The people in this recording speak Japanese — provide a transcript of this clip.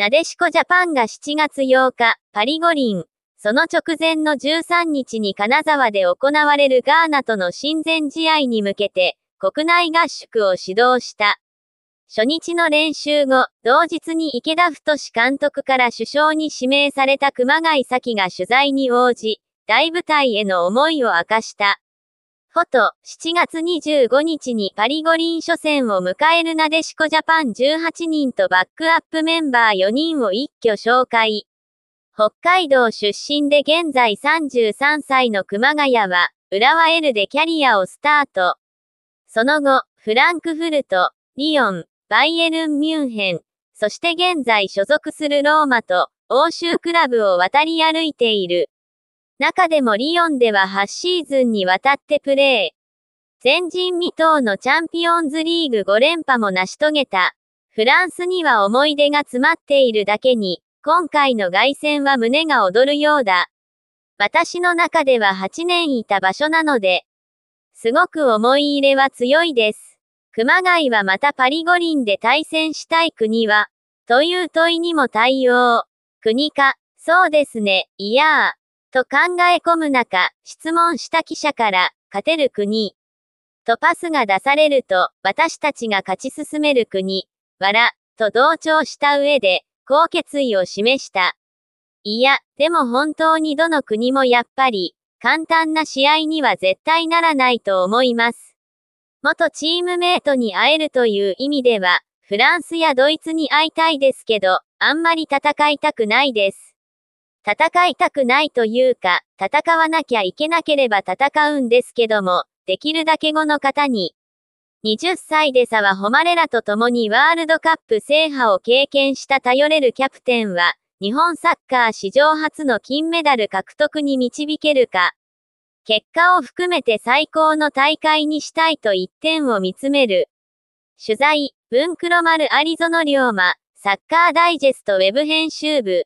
なでしこジャパンが7月8日、パリ五輪、その直前の13日に金沢で行われるガーナとの親善試合に向けて、国内合宿を指導した。初日の練習後、同日に池田太監督から首相に指名された熊谷咲が取材に応じ、大舞台への思いを明かした。フォト、7月25日にパリ五輪初戦を迎えるなでしこジャパン18人とバックアップメンバー4人を一挙紹介。北海道出身で現在33歳の熊谷は、浦和エルでキャリアをスタート。その後、フランクフルト、リヨン、バイエルン・ミュンヘン、そして現在所属するローマと、欧州クラブを渡り歩いている。中でもリヨンでは8シーズンにわたってプレー。前人未到のチャンピオンズリーグ5連覇も成し遂げた。フランスには思い出が詰まっているだけに、今回の凱旋は胸が躍るようだ。私の中では8年いた場所なので、すごく思い入れは強いです。熊谷はまたパリ五輪で対戦したい国は、という問いにも対応。国か、そうですね、いやー。と考え込む中、質問した記者から、勝てる国、とパスが出されると、私たちが勝ち進める国、わら、と同調した上で、こう決意を示した。いや、でも本当にどの国もやっぱり、簡単な試合には絶対ならないと思います。元チームメイトに会えるという意味では、フランスやドイツに会いたいですけど、あんまり戦いたくないです。戦いたくないというか、戦わなきゃいけなければ戦うんですけども、できるだけ後の方に。20歳で差は誉れらと共にワールドカップ制覇を経験した頼れるキャプテンは、日本サッカー史上初の金メダル獲得に導けるか。結果を含めて最高の大会にしたいと一点を見つめる。取材、文黒丸アリゾノ龍馬、サッカーダイジェストウェブ編集部。